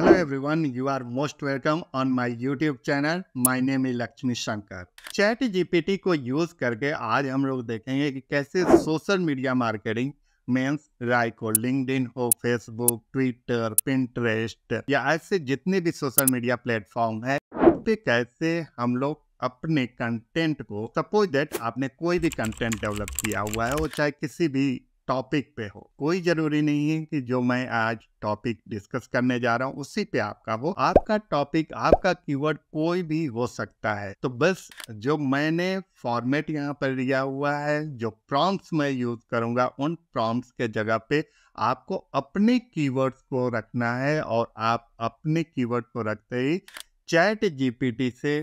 Hello everyone, you are most welcome on my YouTube channel. My name is Lakshmi Shankar. Chat GPT को use करके आज हम लोग देखेंगे कि कैसे सोशल मीडिया मार्केटिंग मेंस राय को लिंक्डइन हो फेसबुक ट्विटर पिंटरेस्ट या ऐसे जितने भी सोशल मीडिया प्लेटफॉर्म है पे कैसे हम लोग अपने कंटेंट को सपोज दैट आपने कोई भी कंटेंट डेवलप किया हुआ है वो चाहे किसी भी टॉपिक पे हो कोई जरूरी नहीं है कि जो मैं आज टॉपिक डिस्कस करने जा रहा हूँ उसी पे आपका हो आपका टॉपिक आपका कीवर्ड कोई भी हो सकता है तो बस जो मैंने फॉर्मेट यहाँ पर लिया हुआ है जो प्रॉम्प्ट्स मैं यूज करूंगा उन प्रॉम्प्ट्स के जगह पे आपको अपने कीवर्ड्स को रखना है और आप अपने कीवर्ड को रखते ही चैट जीपीटी से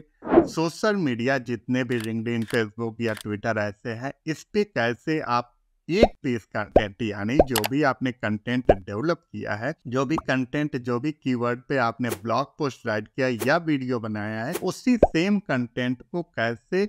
सोशल मीडिया जितने भी लिंकड फेसबुक या ट्विटर ऐसे हैं इस पर कैसे आप एक का कंटेंट यानी जो भी आपने कंटेंट डेवलप किया है जो भी कंटेंट जो भी कीवर्ड पे आपने ब्लॉग पोस्ट राइट किया या वीडियो बनाया है उसी सेम कंटेंट को कैसे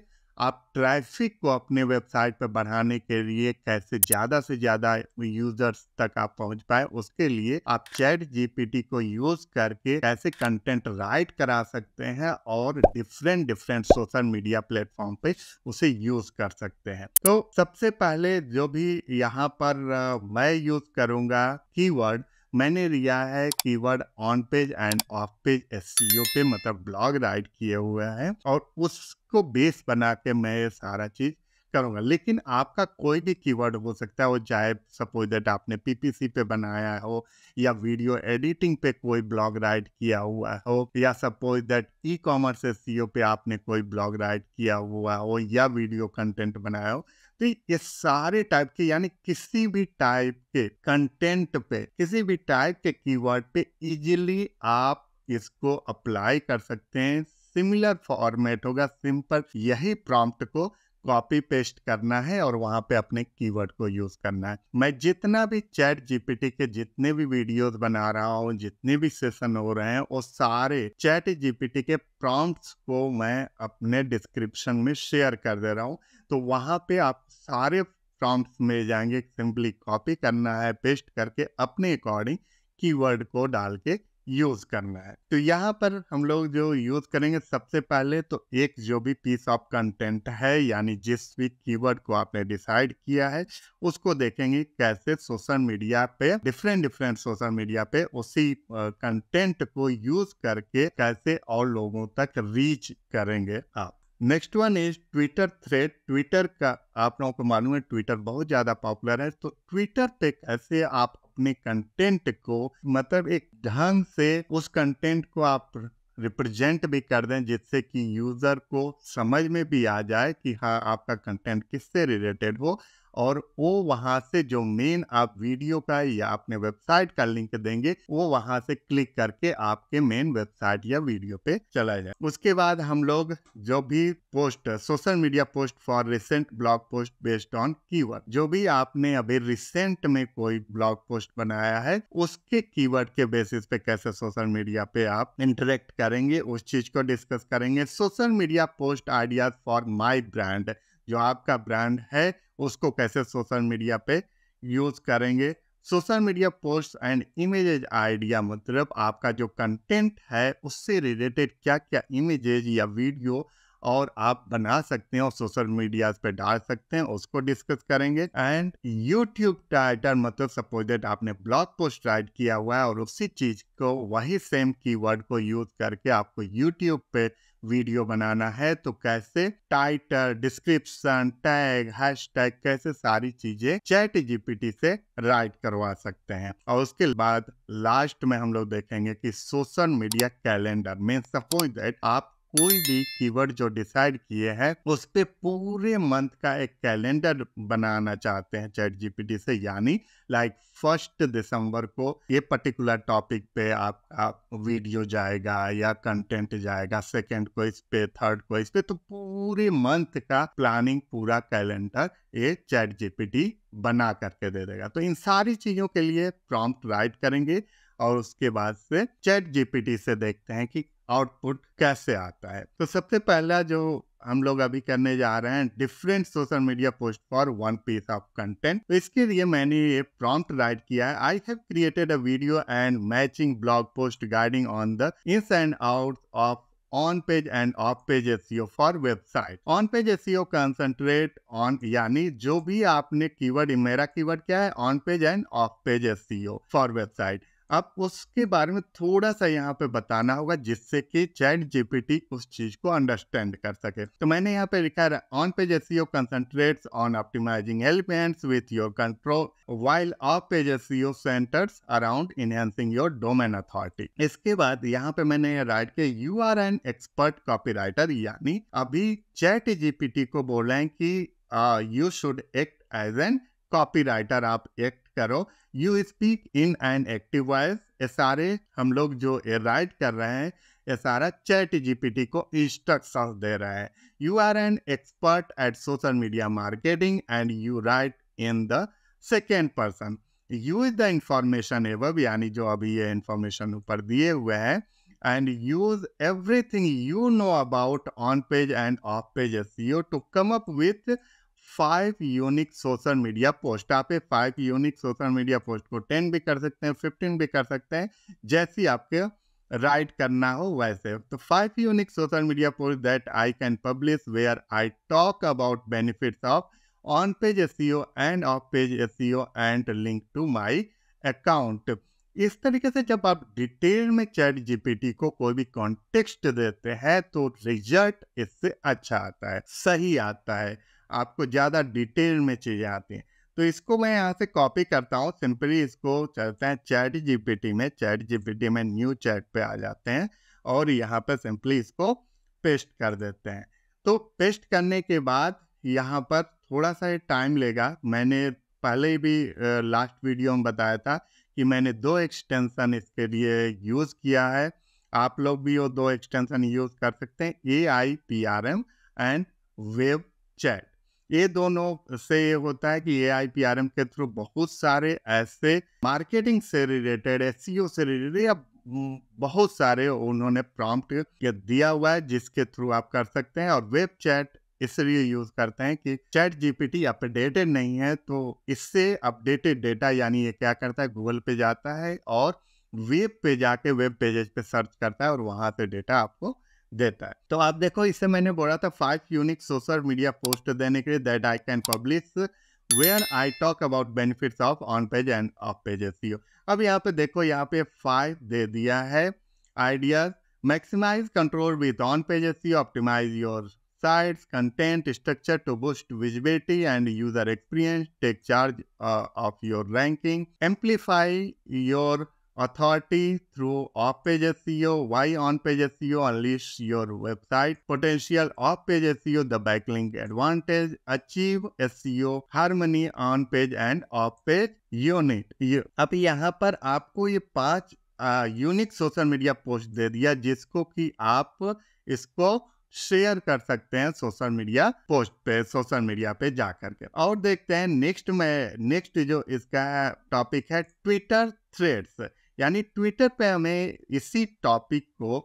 आप ट्रैफिक को अपने वेबसाइट पर बढ़ाने के लिए कैसे ज़्यादा से ज़्यादा यूजर्स तक आप पहुंच पाए उसके लिए आप चैट जीपीटी को यूज करके कैसे कंटेंट राइट करा सकते हैं और different different social media platform पे उसे यूज कर सकते हैं तो सबसे पहले जो भी यहाँ पर मैं यूज करूँगा कीवर्ड मैंने लिया है keyword on page and off page S पे मतलब ब्लॉग राइट किए हुए हैं और उसको बेस बना के मैं ये सारा चीज़ करूँगा लेकिन आपका कोई भी कीवर्ड हो सकता है वो चाहे सपोज दैट आपने पीपीसी पे बनाया हो या वीडियो एडिटिंग पे कोई ब्लॉग राइट किया हुआ हो या suppose that e commerce S पे आपने कोई ब्लॉग राइट किया हुआ हो या वीडियो कंटेंट बनाया हो तो ये सारे टाइप के यानी किसी भी टाइप के कंटेंट पे किसी भी टाइप के कीवर्ड पे इजीली आप इसको अप्लाई कर सकते हैं सिमिलर फॉर्मेट होगा सिंपल यही प्रॉम्प्ट को कॉपी पेस्ट करना है और वहाँ पे अपने कीवर्ड को यूज़ करना है मैं जितना भी चैट जीपीटी के जितने भी वीडियोस बना रहा हूँ जितने भी सेशन हो रहे हैं वो सारे चैट जीपीटी के प्रॉम्प्ट्स को मैं अपने डिस्क्रिप्शन में शेयर कर दे रहा हूँ तो वहाँ पे आप सारे प्रॉम्प्ट्स मिल जाएंगे सिंपली कॉपी करना है पेस्ट करके अपने अकॉर्डिंग कीवर्ड को डाल के यूज़ करना है तो यहाँ पर हम लोग जो यूज़ करेंगे सबसे पहले तो एक जो भी पीस ऑफ कंटेंट है यानी जिस भी कीवर्ड को आपने डिसाइड किया है उसको देखेंगे कैसे सोशल मीडिया पे डिफरेंट डिफरेंट सोशल मीडिया पे उसी कंटेंट को यूज़ करके कैसे और लोगों तक रीच करेंगे आप next one is Twitter thread Twitter का आप लोगों को मालूम है ट्विटर बहुत ज़्यादा पॉपुलर है तो ट्विटर पे कैसे आप अपने कंटेंट को मतलब एक ढंग से उस कंटेंट को आप रिप्रेजेंट भी कर दें जिससे कि यूज़र को समझ में भी आ जाए कि हाँ आपका कंटेंट किससे रिलेटेड हो और वो वहां से जो मेन आप वीडियो का या अपने वेबसाइट का लिंक देंगे वो वहां से क्लिक करके आपके मेन वेबसाइट या वीडियो पे चला जाए उसके बाद हम लोग जो भी post social media post for recent blog post based on keyword जो भी आपने अभी रिसेंट में कोई ब्लॉग पोस्ट बनाया है उसके कीवर्ड के बेसिस पे कैसे सोशल मीडिया पे आप इंटरेक्ट करेंगे उस चीज को डिस्कस करेंगे social media post ideas for my brand जो आपका ब्रांड है उसको कैसे सोशल मीडिया पे यूज़ करेंगे social media post and images idea मतलब आपका जो कंटेंट है उससे रिलेटेड क्या क्या इमेजेज या वीडियो और आप बना सकते हैं और सोशल मीडिया पे डाल सकते हैं उसको डिस्कस करेंगे एंड यूट्यूब टाइटल मतलब सपोज दैट आपने ब्लॉग पोस्ट राइट किया हुआ है और उसी चीज को वही सेम कीवर्ड को यूज करके आपको यूट्यूब पे वीडियो बनाना है तो कैसे title description tag hashtag कैसे सारी चीजें चैट जीपीटी से राइट करवा सकते हैं और उसके बाद लास्ट में हम लोग देखेंगे कि सोशल मीडिया कैलेंडर में सपोज दैट आप कोई भी कीवर्ड जो डिसाइड किए हैं उस पर पूरे मंथ का एक कैलेंडर बनाना चाहते हैं चैट जीपीटी से यानी लाइक फर्स्ट दिसंबर को ये पर्टिकुलर टॉपिक पे आप, आप वीडियो जाएगा या कंटेंट जाएगा सेकंड को इस पे थर्ड को इस पे तो पूरे मंथ का प्लानिंग पूरा कैलेंडर ये चैट जीपीटी बना करके दे देगा तो इन सारी चीज़ों के लिए प्रॉम्प्ट राइट करेंगे और उसके बाद से चैट जीपीटी से देखते हैं कि आउटपुट कैसे आता है तो सबसे पहला जो हम लोग अभी करने जा रहे हैं different social media post for one piece of content तो इसके लिए मैंने ये प्रॉम्प्ट राइट किया है I have created a video and matching blog post guiding on the ins and out of on page and off page SEO for website on page SEO concentrate on यानी जो भी आपने keyword मेरा keyword क्या है on page and off page SEO for website आप उसके बारे में थोड़ा सा यहाँ पे बताना होगा जिससे कि चैट जीपीटी उस चीज को अंडरस्टैंड कर सके तो मैंने यहाँ पे लिखा है on page S concentrates on optimising elements with your control while off page S centres around enhancing your domain authority इसके बाद यहाँ पे मैंने राइट के you are an expert copy यानी अभी चैट जीपीटी को बोल रहे हैं कि you should act as an copywriter आप एक्ट करो you speak in an active voice ये सारे हम लोग जो ये राइट कर रहे हैं ये सारा चैट जीपीटी को इंस्ट्रक्शंस दे रहे हैं you are an expert at social media marketing and you write in the second person you is the information above यानी जो अभी ये इंफॉर्मेशन ऊपर दिए हुए हैं and use everything you know about on page and off page S C O to come up with five unique social media post आप five unique social media post को टेन भी कर सकते हैं फिफ्टीन भी कर सकते हैं जैसी आपके राइट करना हो वैसे तो five unique social media post that I can publish where I talk about benefits of on page S and off page S and link to my account इस तरीके से जब आप डिटेल में चैट जीपीटी को कोई भी कॉन्टेक्स्ट देते हैं तो रिजल्ट इससे अच्छा आता है सही आता है आपको ज़्यादा डिटेल में चीज़ें आती हैं तो इसको मैं यहाँ से कॉपी करता हूँ सिंपली इसको चलते हैं चैट जीपीटी में चैट जीपीटी में न्यू चैट पे आ जाते हैं और यहाँ पर सिंपली इसको पेस्ट कर देते हैं तो पेस्ट करने के बाद यहाँ पर थोड़ा सा टाइम लेगा मैंने पहले भी लास्ट वीडियो में बताया था कि मैंने दो एक्सटेंशन इसके लिए यूज़ किया है आप लोग भी वो दो एक्सटेंशन यूज़ कर सकते हैं A I P R M and web chat ये दोनों से ये होता है कि A I P R M के थ्रू बहुत सारे ऐसे मार्केटिंग से रिलेटेड एस e से रिलेटेड या बहुत सारे उन्होंने प्रॉम्प्ट दिया हुआ है जिसके थ्रू आप कर सकते हैं और वेब चैट इसलिए यूज करते हैं कि चैट जीपीटी अपडेटेड नहीं है तो इससे अपडेटेड डेटा यानी ये क्या करता है गूगल पे जाता है और वेब पे जाके वेब पेजेज पे सर्च करता है और वहां से डेटा आपको देता है तो आप देखो इसे मैंने बोला था five unique social media post देने के लिए that I can publish where I talk about benefits of on page and off page S अब यहाँ पे देखो यहाँ पे फाइव दे दिया है ideas maximize control with on page S optimize your sites, content structure to boost visibility and user experience take charge of your ranking ranking, your authority through off-page SEO. Why on-page SEO unleash your website potential off-page SEO, the backlink advantage, achieve SEO harmony on-page and off-page unit ये अब यहाँ पर आपको ये पांच unique social media post दे दिया जिसको कि आप इसको शेयर कर सकते हैं सोशल मीडिया पोस्ट पे सोशल मीडिया पे जा करके और देखते हैं नेक्स्ट में नेक्स्ट जो इसका टॉपिक है ट्विटर थ्रेड्स यानी ट्विटर पे हमें इसी टॉपिक को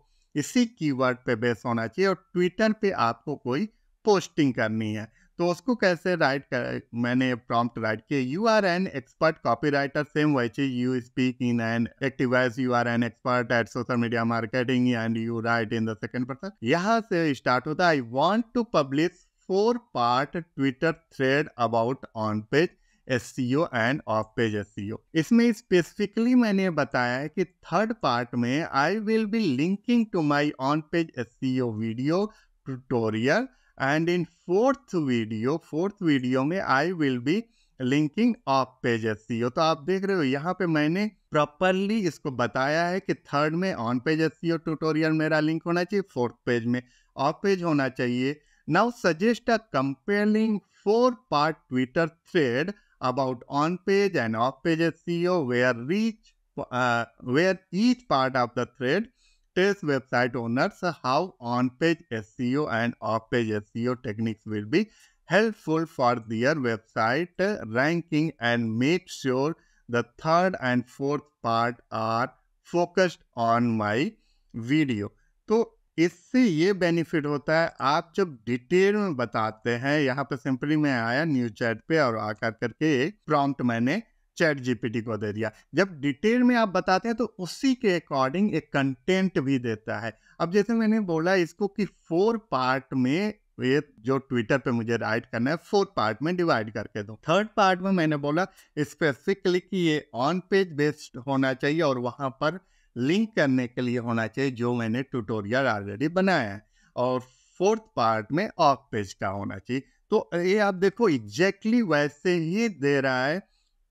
इसी कीवर्ड पे बेस होना चाहिए और ट्विटर पे आपको कोई पोस्टिंग करनी है तो उसको कैसे राइट कर मैंने प्रॉम्प्ट राइट किया you are an expert copy writer same वैसे you speak in an active voice you are an expert at social media marketing and you write in the second person यहाँ से स्टार्ट होता है I want to publish four part Twitter thread about on page S and off page S इसमें specifically मैंने बताया है कि third part में I will be linking to my on page S video tutorial and in fourth video fourth video में I will be linking off page S तो आप देख रहे हो यहाँ पे मैंने प्रॉपरली इसको बताया है कि थर्ड में ऑन पेज एस ट्यूटोरियल मेरा लिंक होना चाहिए फोर्थ पेज में ऑफ पेज होना चाहिए now suggest a compelling four part Twitter thread about on-page and off-page SEO where reach uh, where each part of the thread tells website owners how on-page SEO and off-page SEO techniques will be helpful for their website ranking and make sure the third and fourth part are focused on my video. So इससे ये benefit होता है आप जब detail में बताते हैं यहाँ पर सिंपली मैं आया न्यूज चैट पे और आकर करके एक प्रॉम्प्ट मैंने चैट जीपीटी को दे दिया जब डिटेल में आप बताते हैं तो उसी के अकॉर्डिंग एक कंटेंट भी देता है अब जैसे मैंने बोला इसको कि फोर पार्ट में ये जो ट्विटर पे मुझे राइट करना है फोर्थ पार्ट में डिवाइड करके दो थर्ड पार्ट में मैंने बोला स्पेसिफिकली कि ये ऑन पेज बेस्ड होना चाहिए और वहाँ पर लिंक करने के लिए होना चाहिए जो मैंने ट्यूटोरियल ऑलरेडी बनाया है और फोर्थ पार्ट में ऑफ पेज का होना चाहिए तो ये आप देखो एग्जैक्टली exactly वैसे ही दे रहा है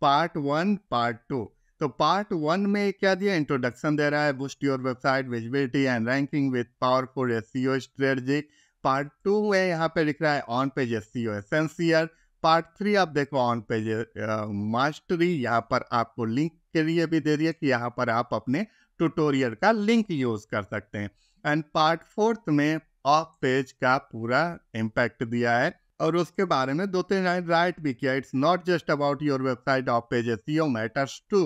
पार्ट वन पार्ट टू तो पार्ट वन में क्या दिया इंट्रोडक्शन दे रहा है boost your website visibility and ranking with powerful S C O strategic part two में यहाँ पे लिख रहा है on page S C O essentials part three आप देखो ऑन पेज मास्टरी यहाँ पर आपको लिंक के लिए भी दे रही है कि यहाँ पर आप अपने ट्यूटोरियल का लिंक यूज़ कर सकते हैं एंड पार्ट फोर्थ में ऑफ पेज का पूरा इम्पैक्ट दिया है और उसके बारे में दो तीन लाइन राइट भी किया it's not just about your website off page SEO matters to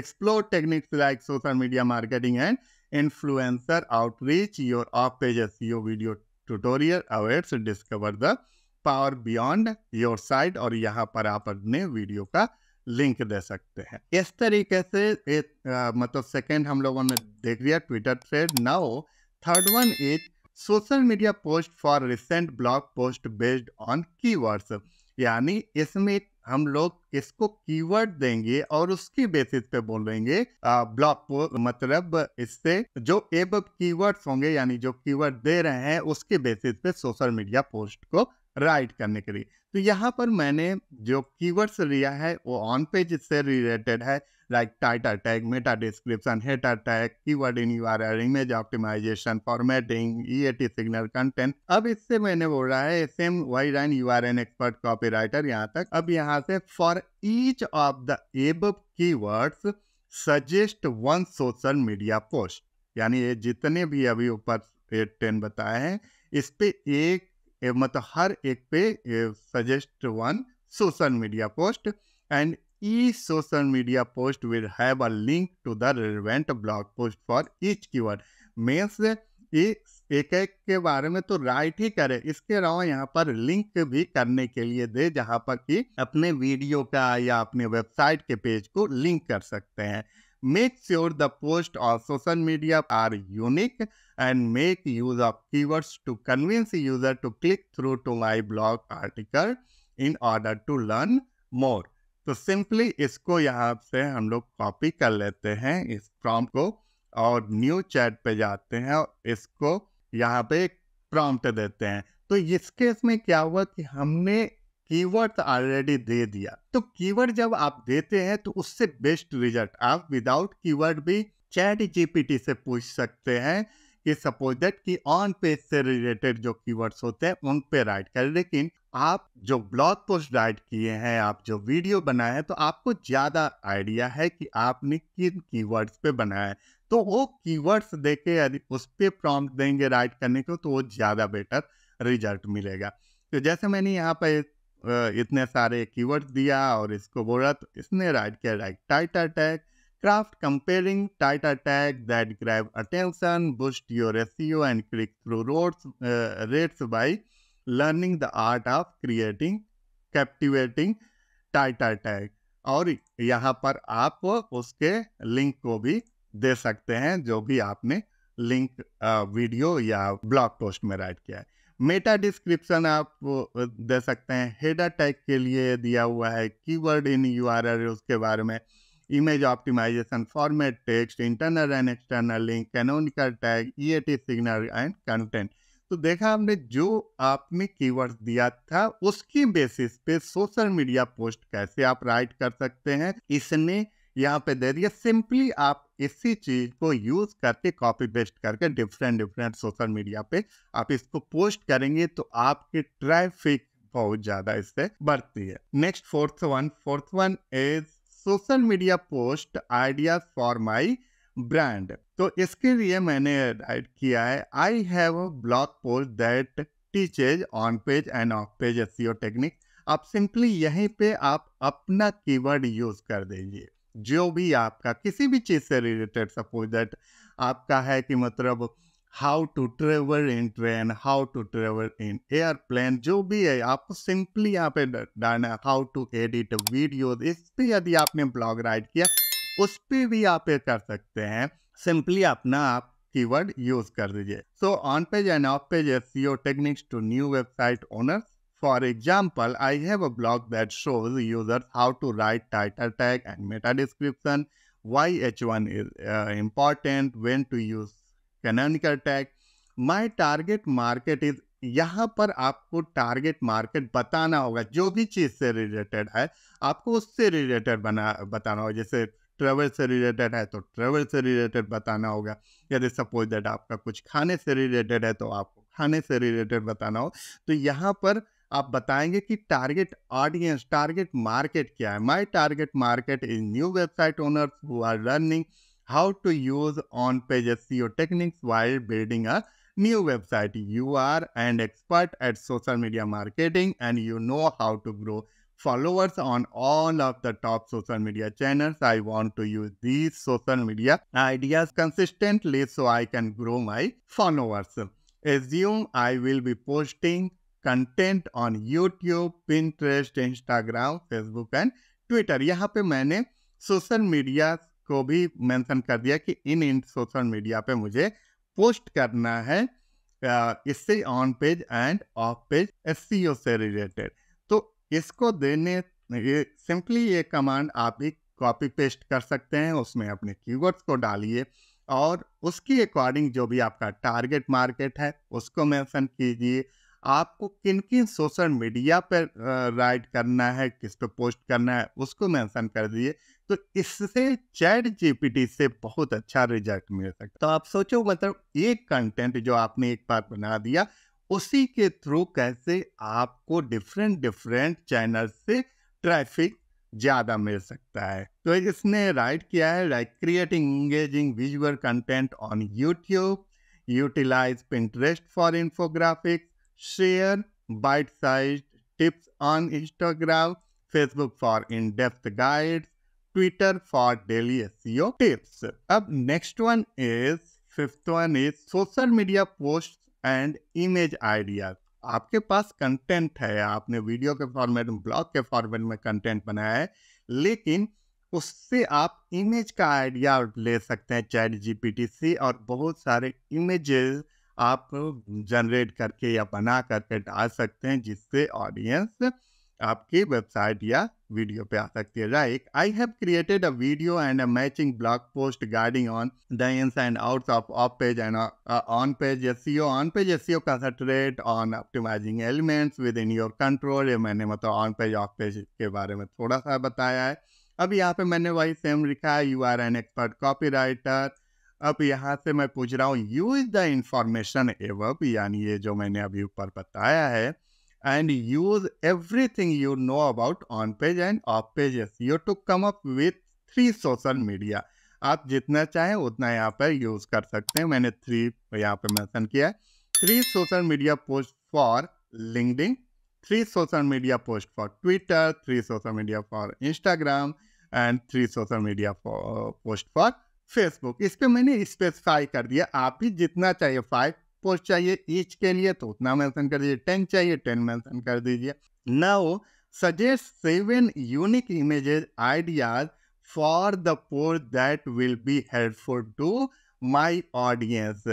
explore techniques like social media marketing and influencer outreach your off page SEO video tutorial awaits discover the power beyond your site और यहाँ पर आप अपने video का link दे सकते हैं इस तरीके से एक मतलब सेकेंड हम लोगों ने देख लिया Twitter thread now third one is social media post for recent blog post based on keywords यानी इसमें हम लोग इसको कीवर्ड देंगे और उसकी बेसिस पे बोलेंगे ब्लॉग मतलब इससे जो एब कीवर्ड्स होंगे यानी जो कीवर्ड दे रहे हैं उसके बेसिस पे सोशल मीडिया पोस्ट को राइट करने के लिए तो यहाँ पर मैंने जो कीवर्ड्स लिया है वो ऑन पेज से रिलेटेड है like title tag meta description header tag keyword in U R image optimization formatting EAT signal content अब इससे मैंने बोल रहा है सेम वाई line you are an expert copy writer यहाँ तक अब यहाँ से फॉर ईच ऑफ द एब keywords suggest one social media post यानी ये जितने भी अभी ऊपर टेन बताए हैं इस पे एक मतलब हर एक पे suggest one social media post and ई social media post will a a link to the relevant blog post for each keyword means e, एक एक के बारे में तो राइट ही करे इसके अलावा यहाँ पर लिंक भी करने के लिए दे जहाँ पर कि अपने वीडियो का या अपने वेबसाइट के पेज को लिंक कर सकते हैं Make sure the post or social media are unique and make use of keywords to convince the user to click through to my blog article in order to learn more. तो simply इसको यहाँ से हम लोग copy कर लेते हैं इस प्रॉम्प्ट को और न्यू चैट पे जाते हैं और इसको यहाँ पे प्रॉम्प्ट देते हैं तो इस केस में क्या हुआ कि हमने कीवर्ड तो ऑलरेडी दे दिया तो कीवर्ड जब आप देते हैं तो उससे बेस्ट रिजल्ट आप विदाउट कीवर्ड भी चैट जीपीटी से पूछ सकते हैं कि सपोज दैट कि ऑन पेज से रिलेटेड जो कीवर्ड्स होते हैं उन पे राइट करें लेकिन आप जो ब्लॉग पोस्ट राइट किए हैं आप जो वीडियो बनाए हैं तो आपको ज़्यादा आइडिया है कि आपने किन कीवर्ड्स पे बनाया है तो वो कीवर्ड्स देके यदि उस पर प्रॉम्प्ट देंगे राइट करने को तो वो ज़्यादा बेटर रिजल्ट मिलेगा तो जैसे मैंने यहाँ पर इतने सारे कीवर्ड्स दिया और इसको बोला तो इसने राइट किया like title tags craft compelling title tags that grab attention boost your SEO and click through रोड्स rates by learning the art of creating captivating title tags और यहाँ पर आप उसके लिंक को भी दे सकते हैं जो भी आपने लिंक वीडियो या ब्लॉग पोस्ट में राइट किया है मेटा डिस्क्रिप्शन आप दे सकते हैं हेडर टैग के लिए दिया हुआ है कीवर्ड इन यूआरएल उसके बारे में image optimization format text internal and external link canonical tag EAT signal and content तो देखा हमने जो आपने कीवर्ड दिया था उसकी बेसिस पे सोशल मीडिया पोस्ट कैसे आप राइट कर सकते हैं इसने यहाँ पे दे दिया सिंपली आप इसी चीज को यूज करके कॉपी पेस्ट करके डिफरेंट डिफरेंट सोशल मीडिया पे आप इसको पोस्ट करेंगे तो आपके ट्रैफिक बहुत ज्यादा इससे बढ़ती है next fourth one fourth one is social media post idea for my brand तो इसके लिए मैंने राइट किया है I have a blog post that teaches on page and off page S technique आप सिंपली यहीं पे आप अपना कीवर्ड यूज कर दीजिए जो भी आपका किसी भी चीज़ से रिलेटेड सपोज दैट आपका है कि मतलब how to travel in train how to travel in airplane जो भी है आपको सिंपली यहाँ पे डालना हाउ टू एडिट वीडियो इस पर यदि आपने ब्लॉग राइट किया उस पर भी आप ये कर सकते हैं सिंपली अपना आप कीवर्ड यूज कर दीजिए so on page and off page S techniques to new website owners For example, I have a blog that shows users how to write title tag and meta description, why H1 is uh, important, when to use canonical tag. My target market is यहाँ पर आपको target market बताना होगा जो भी चीज़ से related है आपको उससे रिलेटेड बना बताना होगा जैसे ट्रेवल से रिलेटेड है तो ट्रेवल से रिलेटेड बताना होगा यदि सपोज दैट आपका कुछ खाने से रिलेटेड है तो आपको खाने से रिलेटेड बताना हो तो यहाँ पर आप बताएंगे कि target target target market target market. My target market is new website owners who are learning how to use on-page SEO techniques while building a new website. You are an expert at social media marketing and you know how to grow followers on all of the top social media channels. I want to use these social media ideas consistently so I can grow my followers. Assume I will be posting content on YouTube Pinterest Instagram Facebook and Twitter यहाँ पे मैंने social media को भी mention कर दिया कि इन इन social media पे मुझे पोस्ट करना है इससे on page and off page S से रिलेटेड तो इसको देने ये सिंपली ये कमांड आप भी कॉपी पेस्ट कर सकते हैं उसमें अपने कीवर्ड्स को डालिए और उसके अकॉर्डिंग जो भी आपका टारगेट मार्केट है उसको मेंशन कीजिए आपको किन किन सोशल मीडिया पर राइट करना है किस पे पोस्ट करना है उसको मेंशन कर दीजिए तो इससे चैट जीपीटी से बहुत अच्छा रिजल्ट मिल सकता तो आप सोचो मतलब एक कंटेंट जो आपने एक बार बना दिया उसी के थ्रू कैसे आपको डिफरेंट डिफरेंट चैनल से ट्रैफिक ज़्यादा मिल सकता है तो इसने राइट किया है like creating engaging visual content on YouTube utilize Pinterest for infographics share bite sized tips on Instagram, Facebook for in depth guides, Twitter for daily SEO tips. Up next one is fifth one is social media post and image ideas आपके पास content है आपने video के format में blog के format में content बनाया है लेकिन उससे आप इमेज का आइडिया ले सकते हैं चैट जीपीटी से और बहुत सारे इमेजेस आप जनरेट करके या बना करके डाल सकते हैं जिससे ऑडियंस आपकी वेबसाइट या वीडियो पे आ सकती है right I have created a video and a matching blog post guiding on the ins and outs of off page and on page S E on page S C O concentrate on optimising elements within your control ये मैंने मतलब on page of page के बारे में थोड़ा सा बताया है अब यहाँ पे मैंने वही सेम लिखा है you are an expert copy writer अब यहाँ से मैं पूछ रहा हूँ यूज द इंफॉर्मेशन एवब यानी ये जो मैंने अभी ऊपर बताया है and use everything you know about on page and off page S you to come up with three social media आप जितना चाहें उतना यहाँ पर यूज़ कर सकते हैं मैंने थ्री यहाँ पर मैंसन किया है three social media post for LinkedIn three social media post for Twitter three social media for Instagram and three social media post for Facebook इस पर मैंने स्पेसिफाई कर दिया आप भी जितना चाहिए फाइव पोस्ट चाहिए ईच के लिए तो उतना मेंशन कर दीजिए टेन चाहिए टेन मेंशन कर दीजिए now suggest seven unique images ideas for the post that will be helpful to my audience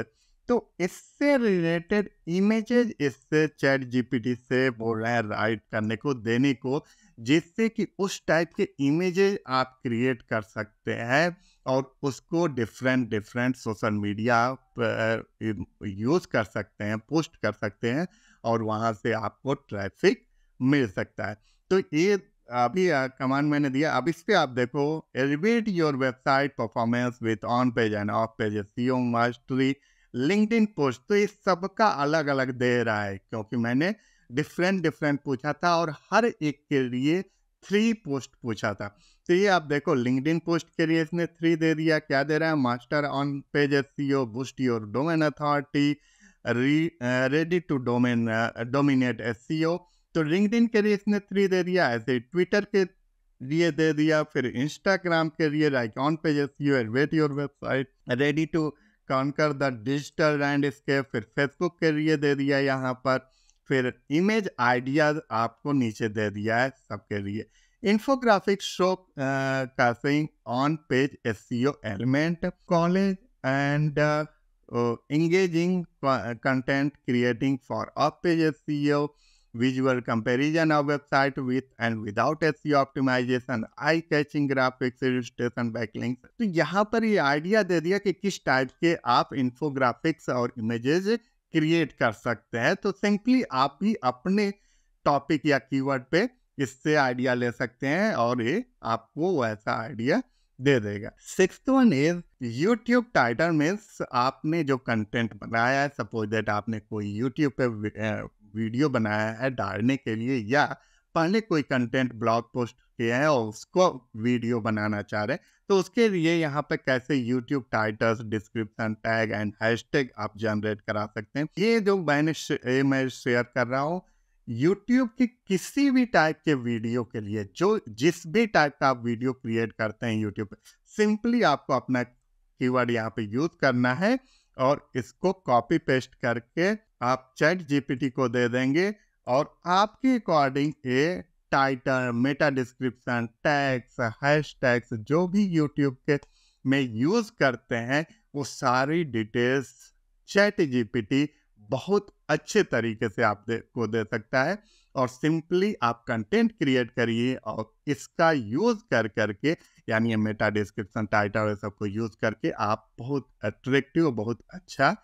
तो इससे रिलेटेड इमेजेज इससे चैट जी से बोल रहे हैं राइट करने को देने को जिससे कि उस टाइप के इमेजेज आप क्रिएट कर सकते हैं और उसको different different social media use कर सकते हैं पोस्ट कर सकते हैं और वहाँ से आपको ट्रैफिक मिल सकता है तो ये अभी कमान मैंने दिया अब इस पर आप देखो elevate your website performance with on page and off page SEO mastery LinkedIn post तो ये सब का अलग अलग दे रहा है क्योंकि मैंने डिफरेंट डिफरेंट पूछा था और हर एक के लिए थ्री पोस्ट पूछा था तो ये आप देखो लिंकड पोस्ट के लिए इसने थ्री दे दिया क्या दे रहा है master on page S C O boost your domain authority ready to domain dominate S C O तो लिंकड के लिए इसने थ्री दे दिया ऐसे ही ट्विटर के लिए दे दिया फिर इंस्टाग्राम के लिए like on page S C O wait your website ready to conquer the digital landscape फिर फेसबुक के लिए दे दिया यहाँ पर फिर इमेज आइडियाज आपको नीचे दे दिया है सबके लिए infographic showcasing on page S element collage and engaging content creating for off page S C O visual comparison of website with and without S E optimization eye catching graphics registration backlinking तो यहाँ पर ये idea दे दिया कि किस type के आप infographics और इमेजेज क्रिएट कर सकते हैं तो सिंपली आप भी अपने टॉपिक या कीवर्ड पे इससे आइडिया ले सकते हैं और ये आपको वैसा आइडिया दे देगा six one is YouTube title means आपने जो कंटेंट बनाया है सपोज दैट आपने कोई यूट्यूब पे वीडियो बनाया है डालने के लिए या पहले कोई कंटेंट ब्लॉग पोस्ट किया है और उसको वीडियो बनाना चाह रहे हैं तो उसके लिए यहाँ पे कैसे YouTube titles description tag and hashtag आप जनरेट करा सकते हैं ये जो मैंने ये मैं शेयर कर रहा हूँ YouTube की किसी भी टाइप के वीडियो के लिए जो जिस भी टाइप का आप वीडियो क्रिएट करते हैं YouTube पे सिंपली आपको अपना कीवर्ड यहाँ पे यूज करना है और इसको कॉपी पेस्ट करके आप चैट जीपीटी को दे देंगे और आपके अकॉर्डिंग ये title meta description tags hashtags जो भी यूट्यूब के में यूज़ करते हैं वो सारी डिटेल्स चैट जीपीटी बहुत अच्छे तरीके से आप दे, को दे सकता है और सिंपली आप कंटेंट क्रिएट करिए और इसका यूज़ कर करके यानी मेटा डिस्क्रिप्शन टाइटल ये सबको यूज़ करके आप बहुत अट्रैक्टिव बहुत अच्छा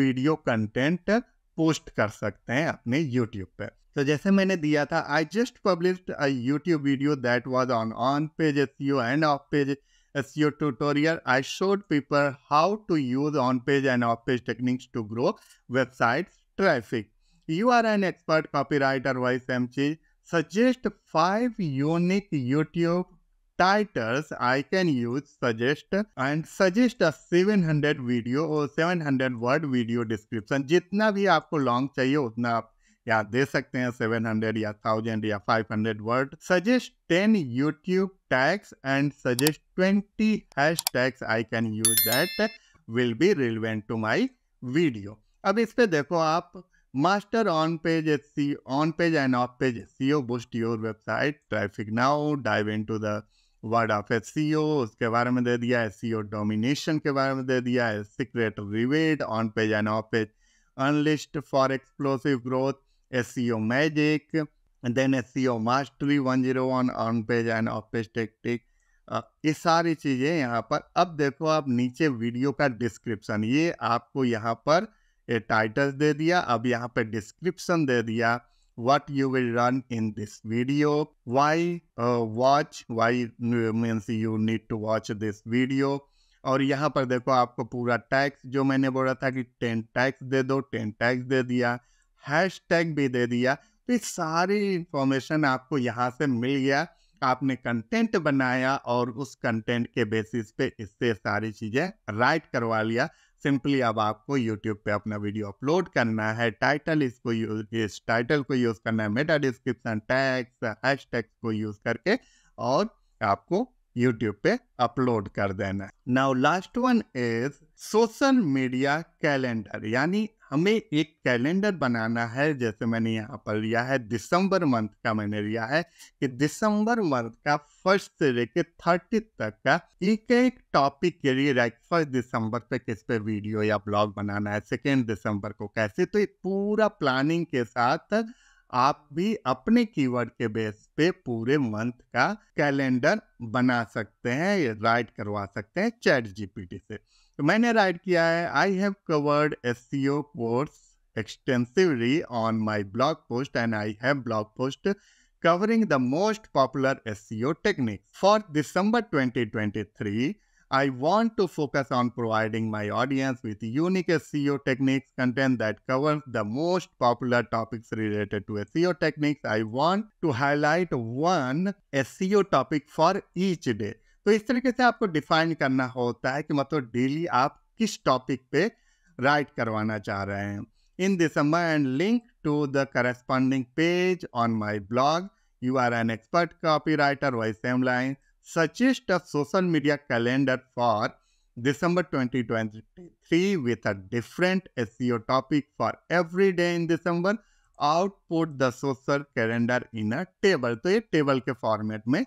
वीडियो कंटेंट पोस्ट कर सकते हैं अपने यूट्यूब पर तो जैसे मैंने दिया था I just publish a YouTube video that was on on page S and off page S you tutorial I showed people how to use on page and off page techniques to grow website traffic you are an expert copy writer वाइस एम चीज suggest five unique YouTube titles I can use suggest and suggest a 700 video or 700 word video description jitna bhi aapko long chahiye utna aap यहाँ दे सकते हैं 700 या 1000 या 500 word suggest 10 YouTube tags and suggest 20 hashtags I can use that will be relevant to my video अब इस पे देखो आप master on page E on page and off page E O boost your website traffic now dive into the world of S उसके बारे में दे दिया एस डोमिनेशन e के बारे में दे दिया secret rivet on page and off page unleashed for explosive growth S magic then S mastery one zero one on page and off page tactic ये सारी चीज़ें यहाँ पर अब देखो आप नीचे वीडियो का डिस्क्रिप्शन ये आपको यहाँ पर टाइटल्स दे दिया अब यहाँ पर डिस्क्रिप्शन दे दिया what you will run in this video, why uh, watch, why means you need to watch this video. और यहाँ पर देखो आपको पूरा टैक्स जो मैंने बोला था कि टेन टैक्स दे दो टेन टैक्स दे दिया हैश टैग भी दे दिया तो ये सारी इंफॉर्मेशन आपको यहाँ से मिल गया आपने कंटेंट बनाया और उस कंटेंट के बेसिस पे इससे सारी चीज़ें राइट करवा लिया सिंपली अब आपको यूट्यूब पे अपना वीडियो अपलोड करना है टाइटल इसको इस टाइटल को यूज़ करना है मेटा डिस्क्रिप्शन टैक्स हैश को यूज़ करके और आपको यूट्यूब पे अपलोड कर देना है now last one is social media calendar यानी हमें एक कैलेंडर बनाना है जैसे मैंने यहाँ पर लिया है दिसंबर मंथ का मैंने लिया है कि दिसंबर मंथ का फर्स्ट से लेकर थर्टी तक का एक एक टॉपिक के लिए राइट फर्स्ट दिसंबर तक इस पर वीडियो या ब्लॉग बनाना है सेकेंड दिसंबर को कैसे तो एक पूरा प्लानिंग के साथ आप भी अपने कीवर्ड के बेस पे पूरे मंथ का कैलेंडर बना सकते हैं राइट करवा सकते हैं चैट जीपीटी से तो मैंने राइट किया है I have covered S course extensively on my blog post and I have blog post covering the most popular SEO techniques. For December 2023, I want to focus on providing my audience with unique SEO techniques content that covers the most popular topics related to SEO techniques. I want to highlight one SEO topic for each day. तो इस तरीके से आपको define करना होता है कि मतलब डेली आप किस टॉपिक पे राइट करवाना चाह रहे हैं in December and link to the corresponding page on my blog you are an expert copy copywriter why same line suggest a social media calendar for December 2023 with a different S topic for every day in December. Output the social calendar in a table तो ये table के format में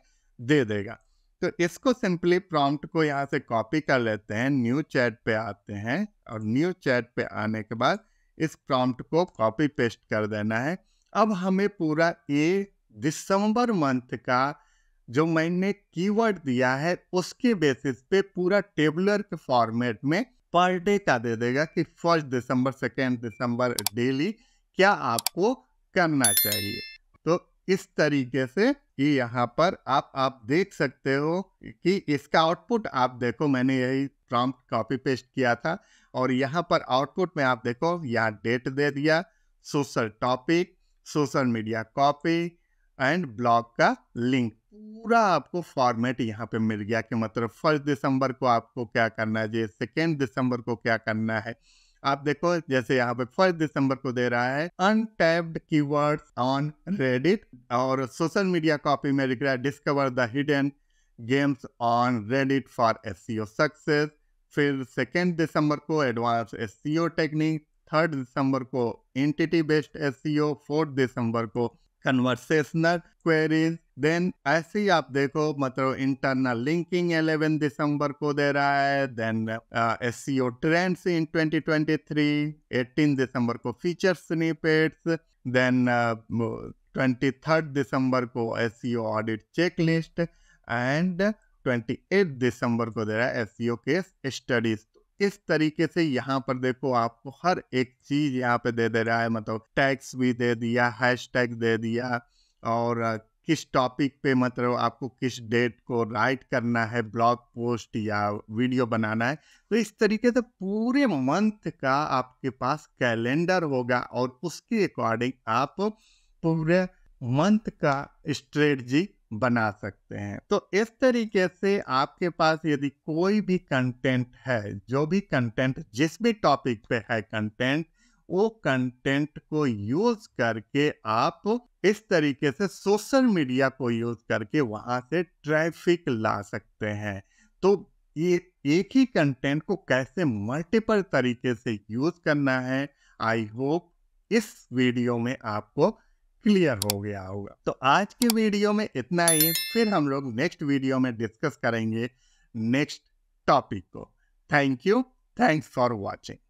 दे देगा तो इसको simply prompt को यहाँ से कॉपी कर लेते हैं न्यू चैट पे आते हैं और न्यू चैट पे आने के बाद इस प्रॉम्प्ट को कॉपी पेस्ट कर देना है अब हमें पूरा ये दिसंबर मंथ का जो मैंने कीवर्ड दिया है उसके बेसिस पे पूरा टेबलर के फॉर्मेट में पर डे का दे देगा कि फर्स्ट दिसंबर सेकेंड दिसंबर डेली क्या आपको करना चाहिए तो इस तरीके से कि यहाँ पर आप आप देख सकते हो कि इसका आउटपुट आप देखो मैंने यही प्रॉम्प्ट कॉपी पेस्ट किया था और यहाँ पर आउटपुट में आप देखो यहाँ डेट दे दिया social topic social media copy and blog का लिंक पूरा आपको फॉर्मेट यहाँ पे मिल गया कि मतलब फर्स्ट दिसंबर को आपको क्या करना है जी सेकेंड दिसंबर को क्या करना है आप देखो जैसे यहाँ पे फर्स्ट दिसंबर को दे रहा है अनटैप्ड कीवर्ड्स ऑन रेडिट और सोशल मीडिया कॉपी में लिख रहा है discover the hidden games on Reddit for S success फिर सेकेंड दिसंबर को एडवांस एस सी ओ टेक्निक थर्ड दिसंबर को एंटिटी बेस्ड एस फोर्थ दिसंबर को कन्वर्सेशनल क्वेरीज देन ऐसे ही आप देखो मतलब इंटरनल लिंकिंग 11 दिसंबर को दे रहा है then S C O trends in 2023 18 दिसंबर को feature snippets then twenty third दिसंबर को S C O audit checklist and 28 दिसंबर को दे रहा है एस सी ओ केस स्टडीज इस तरीके से यहाँ पर देखो आपको हर एक चीज यहाँ पे दे दे रहा है मतलब टैक्स भी दे दिया हैश दे दिया और किस टॉपिक पे मतलब आपको किस डेट को राइट करना है ब्लॉग पोस्ट या वीडियो बनाना है तो इस तरीके से पूरे मंथ का आपके पास कैलेंडर होगा और उसके अकॉर्डिंग आप पूरे मंथ का स्ट्रेटजी बना सकते हैं तो इस तरीके से आपके पास यदि कोई भी कंटेंट है जो भी कंटेंट जिस भी टॉपिक पे है कंटेंट वो कंटेंट को यूज करके आप इस तरीके से सोशल मीडिया को यूज करके वहां से ट्रैफिक ला सकते हैं तो ये एक ही कंटेंट को कैसे मल्टीपल तरीके से यूज करना है आई होप इस वीडियो में आपको क्लियर हो गया होगा तो आज के वीडियो में इतना ही फिर हम लोग नेक्स्ट वीडियो में डिस्कस करेंगे नेक्स्ट टॉपिक को thank you thanks for watching